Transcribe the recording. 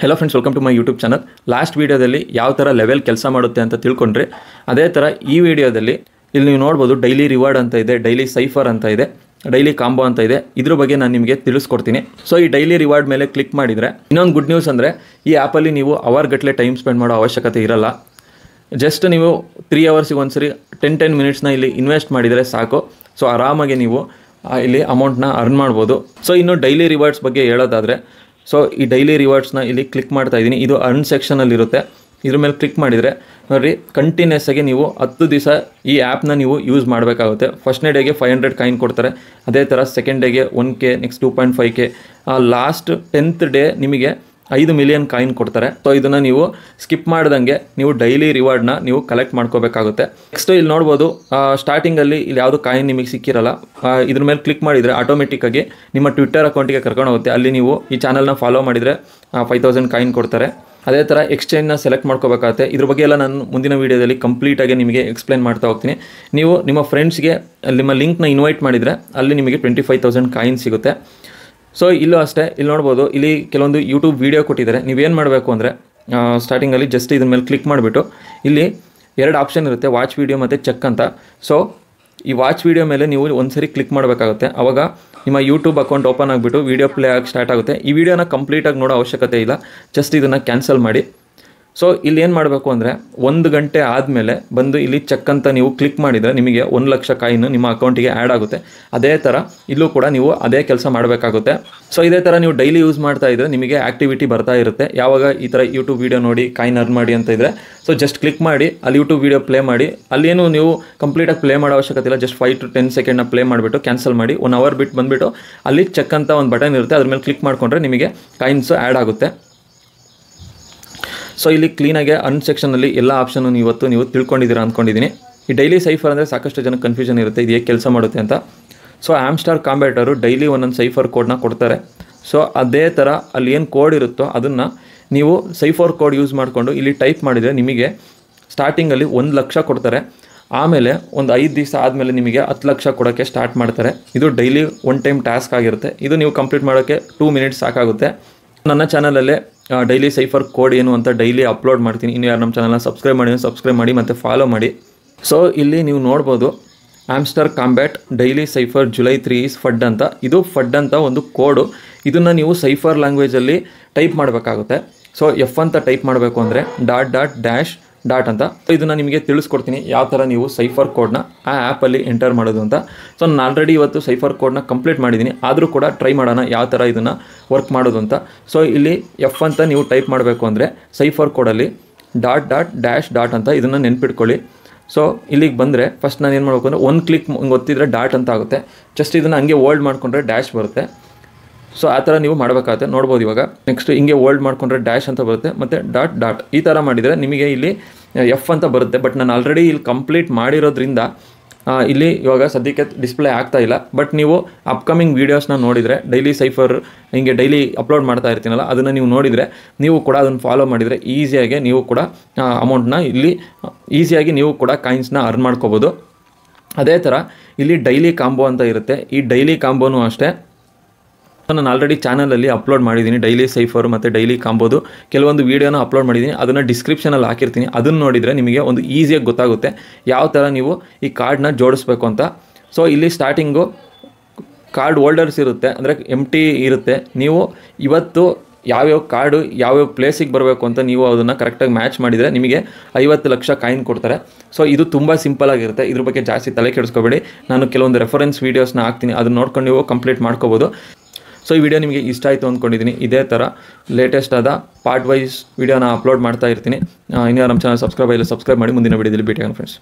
hello friends welcome to my YouTube channel last ವೀಡಿಯೋದಲ್ಲಿ ಯಾವ ಥರ ಲೆವೆಲ್ ಕೆಲಸ ಮಾಡುತ್ತೆ ಅಂತ ತಿಳ್ಕೊಂಡ್ರೆ ಅದೇ ಥರ ಈ ವಿಡಿಯೋದಲ್ಲಿ ಇಲ್ಲಿ ನೀವು ನೋಡ್ಬೋದು ಡೈಲಿ ರಿವಾರ್ಡ್ ಅಂತ ಇದೆ ಡೈಲಿ ಸೈಫರ್ ಅಂತ ಇದೆ ಡೈಲಿ ಕಾಂಬೋ ಅಂತ ಇದೆ ಇದ್ರ ಬಗ್ಗೆ ನಾನು ನಿಮಗೆ ತಿಳಿಸ್ಕೊಡ್ತೀನಿ ಸೊ ಈ ಡೈಲಿ ರಿವಾರ್ಡ್ ಮೇಲೆ ಕ್ಲಿಕ್ ಮಾಡಿದರೆ ಇನ್ನೊಂದು ಗುಡ್ ನ್ಯೂಸ್ ಅಂದರೆ ಈ ಆ್ಯಪಲ್ಲಿ ನೀವು ಅವರ್ ಗಟ್ಟಲೆ ಟೈಮ್ ಸ್ಪೆಂಡ್ ಮಾಡೋ ಅವಶ್ಯಕತೆ ಇರಲ್ಲ ಜಸ್ಟ್ ನೀವು ತ್ರೀ ಅವರ್ಸಿಗೆ ಒಂದ್ಸರಿ ಟೆನ್ ಟೆನ್ ಮಿನಿಟ್ಸ್ನ ಇಲ್ಲಿ ಇನ್ವೆಸ್ಟ್ ಮಾಡಿದರೆ ಸಾಕು ಸೊ ಆರಾಮಾಗಿ ನೀವು ಇಲ್ಲಿ ಅಮೌಂಟ್ನ ಅರ್ನ್ ಮಾಡ್ಬೋದು ಸೊ ಇನ್ನು ಡೈಲಿ ರಿವಾರ್ಡ್ಸ್ ಬಗ್ಗೆ ಹೇಳೋದಾದರೆ ಸೊ ಈ ಡೈಲಿ ರಿವಾರ್ಡ್ಸ್ನ ಇಲ್ಲಿ ಕ್ಲಿಕ್ ಮಾಡ್ತಾ ಇದ್ದೀನಿ ಇದು ಅರ್ನ್ ಸೆಕ್ಷನಲ್ಲಿರುತ್ತೆ ಇದ್ರ ಮೇಲೆ ಕ್ಲಿಕ್ ಮಾಡಿದರೆ ನೋಡಿರಿ ಕಂಟಿನ್ಯೂಸ್ ಆಗಿ ನೀವು ಹತ್ತು ದಿವಸ ಈ ಆ್ಯಪ್ನ ನೀವು ಯೂಸ್ ಮಾಡಬೇಕಾಗುತ್ತೆ ಫಸ್ಟ್ನೇ ಡೇಗೆ ಫೈವ್ ಹಂಡ್ರೆಡ್ ಕಾಯಿನ್ ಕೊಡ್ತಾರೆ ಅದೇ ಥರ ಸೆಕೆಂಡ್ ಡೇಗೆ one K next two point five K last tenth day ನಿಮಗೆ ಐದು ಮಿಲಿಯನ್ ಕಾಯಿನ್ ಕೊಡ್ತಾರೆ ಸೊ ಇದನ್ನು ನೀವು ಸ್ಕಿಪ್ ಮಾಡ್ದಂಗೆ ನೀವು ಡೈಲಿ ರಿವಾರ್ಡ್ನ ನೀವು ಕಲೆಕ್ಟ್ ಮಾಡ್ಕೋಬೇಕಾಗುತ್ತೆ ನೆಕ್ಸ್ಟ್ ಇಲ್ಲಿ ನೋಡ್ಬೋದು ಸ್ಟಾರ್ಟಿಂಗಲ್ಲಿ ಇಲ್ಲಿ ಯಾವುದು ಕಾಯಿನ್ ನಿಮಗೆ ಸಿಕ್ಕಿರಲ್ಲ ಇದ್ರ ಮೇಲೆ ಕ್ಲಿಕ್ ಮಾಡಿದರೆ ಆಟೋಮೆಟಿಕ್ಕಾಗಿ ನಿಮ್ಮ ಟ್ವಿಟ್ಟರ್ ಅಕೌಂಟಿಗೆ ಕರ್ಕೊಂಡು ಹೋಗುತ್ತೆ ಅಲ್ಲಿ ನೀವು ಈ ಚಾನಲ್ನ ಫಾಲೋ ಮಾಡಿದರೆ ಫೈವ್ ತೌಸಂಡ್ ಕಾಯಿನ್ ಕೊಡ್ತಾರೆ ಅದೇ ಥರ ಎಕ್ಸ್ಚೇಂಜ್ನ ಸೆಲೆಕ್ಟ್ ಮಾಡ್ಕೋಬೇಕಾಗುತ್ತೆ ಇದ್ರ ಬಗ್ಗೆ ಎಲ್ಲ ನಾನು ಮುಂದಿನ ವೀಡಿಯೋದಲ್ಲಿ ಕಂಪ್ಲೀಟಾಗಿ ನಿಮಗೆ ಎಕ್ಸ್ಪ್ಲೈನ್ ಮಾಡ್ತಾ ಹೋಗ್ತೀನಿ ನೀವು ನಿಮ್ಮ ಫ್ರೆಂಡ್ಸ್ಗೆ ನಿಮ್ಮ ಲಿಂಕ್ನ ಇನ್ವೈಟ್ ಮಾಡಿದರೆ ಅಲ್ಲಿ ನಿಮಗೆ ಟ್ವೆಂಟಿ ಫೈವ್ ತೌಸಂಡ್ ಕಾಯಿನ್ ಸಿಗುತ್ತೆ ಸೊ ಇಲ್ಲೂ ಅಷ್ಟೇ ಇಲ್ಲಿ ನೋಡ್ಬೋದು ಇಲ್ಲಿ ಕೆಲವೊಂದು ಯೂಟ್ಯೂಬ್ ವೀಡಿಯೋ ಕೊಟ್ಟಿದ್ದಾರೆ ನೀವೇನು ಮಾಡಬೇಕು ಅಂದರೆ ಸ್ಟಾರ್ಟಿಂಗಲ್ಲಿ ಜಸ್ಟ್ ಇದ್ರ ಮೇಲೆ ಕ್ಲಿಕ್ ಮಾಡಿಬಿಟ್ಟು ಇಲ್ಲಿ ಎರಡು ಆಪ್ಷನ್ ಇರುತ್ತೆ ವಾಚ್ ವೀಡಿಯೋ ಮತ್ತು ಚೆಕ್ ಅಂತ ಸೊ ಈ ವಾಚ್ ವೀಡಿಯೋ ಮೇಲೆ ನೀವು ಒಂದ್ಸರಿ ಕ್ಲಿಕ್ ಮಾಡಬೇಕಾಗುತ್ತೆ ಆವಾಗ ನಿಮ್ಮ ಯೂಟ್ಯೂಬ್ ಅಕೌಂಟ್ ಓಪನ್ ಆಗಿಬಿಟ್ಟು ವೀಡಿಯೋ ಪ್ಲೇ ಆಗಿ ಸ್ಟಾರ್ಟ್ ಆಗುತ್ತೆ ಈ ವಿಡಿಯೋನ ಕಂಪ್ಲೀಟಾಗಿ ನೋಡೋ ಅವಶ್ಯಕತೆ ಇಲ್ಲ ಜಸ್ಟ್ ಇದನ್ನು ಕ್ಯಾನ್ಸಲ್ ಮಾಡಿ ಸೊ ಇಲ್ಲಿ ಏನು ಮಾಡಬೇಕು ಅಂದರೆ ಒಂದು ಗಂಟೆ ಆದಮೇಲೆ ಬಂದು ಇಲ್ಲಿ ಚೆಕ್ ಅಂತ ನೀವು ಕ್ಲಿಕ್ ಮಾಡಿದರೆ ನಿಮಗೆ ಒಂದು ಲಕ್ಷ ಕಾಯಿನು ನಿಮ್ಮ ಅಕೌಂಟಿಗೆ ಆ್ಯಡ್ ಆಗುತ್ತೆ ಅದೇ ಥರ ಇಲ್ಲೂ ಕೂಡ ನೀವು ಅದೇ ಕೆಲಸ ಮಾಡಬೇಕಾಗುತ್ತೆ ಸೊ ಇದೇ ಥರ ನೀವು ಡೈಲಿ ಯೂಸ್ ಮಾಡ್ತಾ ಇದ್ದರೆ ನಿಮಗೆ ಆ್ಯಕ್ಟಿವಿಟಿ ಬರ್ತಾ ಇರುತ್ತೆ ಯಾವಾಗ ಈ ಥರ ಯೂಟ್ಯೂಬ್ ವೀಡಿಯೋ ನೋಡಿ ಕಾಯಿನ್ ಅರ್ನ್ ಮಾಡಿ ಅಂತ ಇದ್ದರೆ ಸೊ ಜಸ್ಟ್ ಕ್ಲಿಕ್ ಮಾಡಿ ಅಲ್ಲಿ ಯೂಟ್ಯೂಬ್ ವೀಡಿಯೋ ಪ್ಲೇ ಮಾಡಿ ಅಲ್ಲೇನು ನೀವು ಕಂಪ್ಲೀಟಾಗಿ ಪ್ಲೇ ಮಾಡೋ ಅವಶ್ಯಕತೆ ಇಲ್ಲ ಜಸ್ಟ್ ಫೈವ್ ಟು ಟೆನ್ ಸೆಕೆಂಡ್ನ ಪ್ಲೇ ಮಾಡಿಬಿಟ್ಟು ಕ್ಯಾನ್ಸಲ್ ಮಾಡಿ ಒನ್ ಅವರ್ ಬಿಟ್ಟು ಬಂದುಬಿಟ್ಟು ಅಲ್ಲಿ ಚೆಕ್ ಅಂತ ಒಂದು ಬಟನ್ ಇರುತ್ತೆ ಅದ್ರ ಮೇಲೆ ಕ್ಲಿಕ್ ಮಾಡಿಕೊಂಡ್ರೆ ನಿಮಗೆ ಕಾಯಿನ್ಸು ಆ್ಯಡ್ ಆಗುತ್ತೆ ಸೊ ಇಲ್ಲಿ ಕ್ಲೀನಾಗಿ ಅನ್ ಸೆಕ್ಷನಲ್ಲಿ ಎಲ್ಲ ಆಪ್ಷನನ್ನು ಇವತ್ತು ನೀವು ತಿಳ್ಕೊಂಡಿದ್ದೀರಾ ಅಂದ್ಕೊಂಡಿದ್ದೀನಿ ಈ ಡೈಲಿ ಸೈಫರ್ ಅಂದರೆ ಸಾಕಷ್ಟು ಜನ ಕನ್ಫ್ಯೂಷನ್ ಇರುತ್ತೆ ಇದು ಹೇಗೆ ಕೆಲಸ ಮಾಡುತ್ತೆ ಅಂತ ಸೊ ಸ್ಟಾರ್ ಕಾಂಬ್ಯಾಟರು ಡೈಲಿ ಒಂದೊಂದು ಸೈಫರ್ ಕೋಡ್ನ ಕೊಡ್ತಾರೆ ಸೊ ಅದೇ ಥರ ಅಲ್ಲಿ ಏನು ಕೋಡ್ ಇರುತ್ತೋ ಅದನ್ನು ನೀವು ಸೈಫರ್ ಕೋಡ್ ಯೂಸ್ ಮಾಡಿಕೊಂಡು ಇಲ್ಲಿ ಟೈಪ್ ಮಾಡಿದರೆ ನಿಮಗೆ ಸ್ಟಾರ್ಟಿಂಗಲ್ಲಿ ಒಂದು ಲಕ್ಷ ಕೊಡ್ತಾರೆ ಆಮೇಲೆ ಒಂದು ಐದು ದಿವಸ ಆದಮೇಲೆ ನಿಮಗೆ ಹತ್ತು ಲಕ್ಷ ಕೊಡೋಕ್ಕೆ ಸ್ಟಾರ್ಟ್ ಮಾಡ್ತಾರೆ ಇದು ಡೈಲಿ ಒನ್ ಟೈಮ್ ಟಾಸ್ಕ್ ಆಗಿರುತ್ತೆ ಇದು ನೀವು ಕಂಪ್ಲೀಟ್ ಮಾಡೋಕ್ಕೆ ಟೂ ಮಿನಿಟ್ಸ್ ಸಾಕಾಗುತ್ತೆ ನನ್ನ ಚಾನಲಲ್ಲೇ ಡೈಲಿ ಸೈಫರ್ ಕೋಡ್ ಏನು ಅಂತ ಡೈಲಿ ಅಪ್ಲೋಡ್ ಮಾಡ್ತೀನಿ ಇನ್ನು ಯಾರು ನಮ್ಮ ಚಾನಲ್ನ ಸಬ್ಸ್ಕ್ರೈಬ್ ಮಾಡಿ ಸಬ್ಸ್ಕ್ರೈಬ್ ಮಾಡಿ ಮತ್ತು ಫಾಲೋ ಮಾಡಿ ಸೊ ಇಲ್ಲಿ ನೀವು ನೋಡ್ಬೋದು Hamster Kombat daily cipher July three is ಫಡ್ ಅಂತ ಇದು ಫಡ್ ಅಂತ ಒಂದು ಕೋಡು ಇದನ್ನು ನೀವು ಸೈಫರ್ ಲ್ಯಾಂಗ್ವೇಜಲ್ಲಿ ಟೈಪ್ ಮಾಡಬೇಕಾಗುತ್ತೆ ಸೊ ಎಫ್ ಅಂತ ಟೈಪ್ ಮಾಡಬೇಕು ಅಂದರೆ ಡಾಟ್ ಡಾಟ್ ಡ್ಯಾಶ್ ಡಾಟ್ ಅಂತ ಇದನ್ನು ನಿಮಗೆ ತಿಳಿಸ್ಕೊಡ್ತೀನಿ ಯಾವ ಥರ ನೀವು ಸೈಫರ್ ಕೋಡ್ನ ಆ ಆ್ಯಪಲ್ಲಿ ಎಂಟರ್ ಮಾಡೋದು ಅಂತ ಸೊ ನಾನು ಆಲ್ರೆಡಿ ಇವತ್ತು ಸೈಫರ್ ಕೋಡ್ನ ಕಂಪ್ಲೀಟ್ ಮಾಡಿದ್ದೀನಿ ಆದರೂ ಕೂಡ ಟ್ರೈ ಮಾಡೋಣ ಯಾವ ಥರ ಇದನ್ನು ವರ್ಕ್ ಮಾಡೋದು ಅಂತ ಸೊ ಇಲ್ಲಿ ಎಫ್ ಅಂತ ನೀವು ಟೈಪ್ ಮಾಡಬೇಕು ಅಂದರೆ ಸೈಫರ್ ಕೋಡಲ್ಲಿ ಡಾಟ್ ಡಾಟ್ ಡ್ಯಾಶ್ ಡಾಟ್ ಅಂತ ಇದನ್ನು ನೆನ್ಪಿಟ್ಕೊಳ್ಳಿ ಸೊ ಇಲ್ಲಿಗೆ ಬಂದರೆ ಫಸ್ಟ್ ನಾನು ಏನು ಮಾಡಬೇಕು ಅಂದರೆ ಒಂದು ಕ್ಲಿಕ್ ಗೊತ್ತಿದ್ರೆ ಡಾಟ್ ಅಂತ ಆಗುತ್ತೆ ಜಸ್ಟ್ ಇದನ್ನು ಹಂಗೆ ಓಲ್ಡ್ ಮಾಡಿಕೊಂಡ್ರೆ ಡ್ಯಾಶ್ ಬರುತ್ತೆ ಸೊ ಆ ಥರ ನೀವು ಮಾಡಬೇಕಾಗುತ್ತೆ ನೋಡ್ಬೋದು ಇವಾಗ ನೆಕ್ಸ್ಟ್ ಹಿಂಗೆ ಓಲ್ಡ್ ಮಾಡಿಕೊಂಡ್ರೆ ಡ್ಯಾಶ್ ಅಂತ ಬರುತ್ತೆ ಮತ್ತು ಡಾಟ್ ಡಾಟ್ ಈ ಥರ ಮಾಡಿದರೆ ನಿಮಗೆ ಇಲ್ಲಿ ಎಫ್ ಅಂತ ಬರುತ್ತೆ ಬಟ್ ನಾನು ಆಲ್ರೆಡಿ ಇಲ್ಲಿ ಕಂಪ್ಲೀಟ್ ಮಾಡಿರೋದ್ರಿಂದ ಇಲ್ಲಿ ಇವಾಗ ಸದ್ಯಕ್ಕೆ ಡಿಸ್ಪ್ಲೇ ಆಗ್ತಾ ಇಲ್ಲ ಬಟ್ ನೀವು ಅಪ್ಕಮಿಂಗ್ ವೀಡಿಯೋಸ್ನ ನೋಡಿದರೆ ಡೈಲಿ ಸೈಫರ್ ಹಿಂಗೆ ಡೈಲಿ ಅಪ್ಲೋಡ್ ಮಾಡ್ತಾ ಇರ್ತೀನಲ್ಲ ಅದನ್ನು ನೀವು ನೋಡಿದರೆ ನೀವು ಕೂಡ ಅದನ್ನು ಫಾಲೋ ಮಾಡಿದರೆ ಈಸಿಯಾಗಿ ನೀವು ಕೂಡ ಅಮೌಂಟ್ನ ಇಲ್ಲಿ ಈಸಿಯಾಗಿ ನೀವು ಕೂಡ ಕಾಯಿನ್ಸ್ನ ಅರ್ನ್ ಮಾಡ್ಕೋಬೋದು ಅದೇ ಥರ ಇಲ್ಲಿ ಡೈಲಿ ಕಾಂಬೋ ಅಂತ ಇರುತ್ತೆ ಈ ಡೈಲಿ ಕಾಂಬೋನೂ ಅಷ್ಟೇ ನಾನು ಆಲ್ರೆಡಿ ಚಾನಲಲ್ಲಿ ಅಪ್ಲೋಡ್ ಮಾಡಿದ್ದೀನಿ ಡೈಲಿ ಸೈಫರ್ ಮತ್ತು ಡೈಲಿ ಕಾಂಬೋದು ಕೆಲವೊಂದು ವೀಡಿಯೋನ ಅಪ್ಲೋಡ್ ಮಾಡಿದ್ದೀನಿ ಅದನ್ನು ಡಿಸ್ಕ್ರಿಪ್ಷನಲ್ಲಿ ಹಾಕಿರ್ತೀನಿ ಅದನ್ನು ನೋಡಿದರೆ ನಿಮಗೆ ಒಂದು ಈಸಿಯಾಗಿ ಗೊತ್ತಾಗುತ್ತೆ ಯಾವ ಥರ ನೀವು ಈ ಕಾರ್ಡ್ನ ಜೋಡಿಸ್ಬೇಕು ಅಂತ ಸೊ ಇಲ್ಲಿ ಸ್ಟಾರ್ಟಿಂಗು ಕಾರ್ಡ್ ಹೋಲ್ಡರ್ಸ್ ಇರುತ್ತೆ ಅಂದರೆ ಎಮ್ ಟಿ ಇರುತ್ತೆ ನೀವು ಇವತ್ತು ಯಾವ್ಯಾವ ಕಾರ್ಡು ಯಾವ್ಯಾವ ಪ್ಲೇಸಿಗೆ ಬರಬೇಕು ಅಂತ ನೀವು ಅದನ್ನು ಕರೆಕ್ಟಾಗಿ ಮ್ಯಾಚ್ ಮಾಡಿದರೆ ನಿಮಗೆ ಐವತ್ತು ಲಕ್ಷ ಕಾಯಿನ್ ಕೊಡ್ತಾರೆ ಸೊ ಇದು ತುಂಬ ಸಿಂಪಲ್ ಆಗಿರುತ್ತೆ ಇದ್ರ ಬಗ್ಗೆ ಜಾಸ್ತಿ ತಲೆ ಕೆಡಿಸ್ಕೋಬೇಡಿ ನಾನು ಕೆಲವೊಂದು ರೆಫರೆನ್ಸ್ ವೀಡಿಯೋಸ್ನ ಹಾಕ್ತೀನಿ ಅದನ್ನ ನೋಡ್ಕೊಂಡು ನೀವು ಕಂಪ್ಲೀಟ್ ಮಾಡ್ಕೋಬೋದು ಸೊ ಈ ವಿಡಿಯೋ ನಿಮಗೆ ಇಷ್ಟ ಆಯಿತು ಅಂದ್ಕೊಂಡಿದ್ದೀನಿ ಇದೇ ಥರ ಲೇಟೆಸ್ಟ್ ಆದ ಪಾರ್ಟ್ ವೈಸ್ ವಿಡಿಯೋನ ಅಪ್ಲೋಡ್ ಮಾಡ್ತಾ ಇರ್ತೀನಿ ಇನ್ನೂ ನಮ್ಮ ಚಾನಲ್ ಸಬ್ಸ್ಕ್ರೈಬ್ ಆಗಿಲ್ಲ ಸಬ್ಸ್ಕ್ರೈಬ್ ಮಾಡಿ ಮುಂದಿನ ವಿಡಿಯೋದಲ್ಲಿ ಭೇಟಿಯಾಗೋಣ ಫ್ರೆಂಡ್ಸ್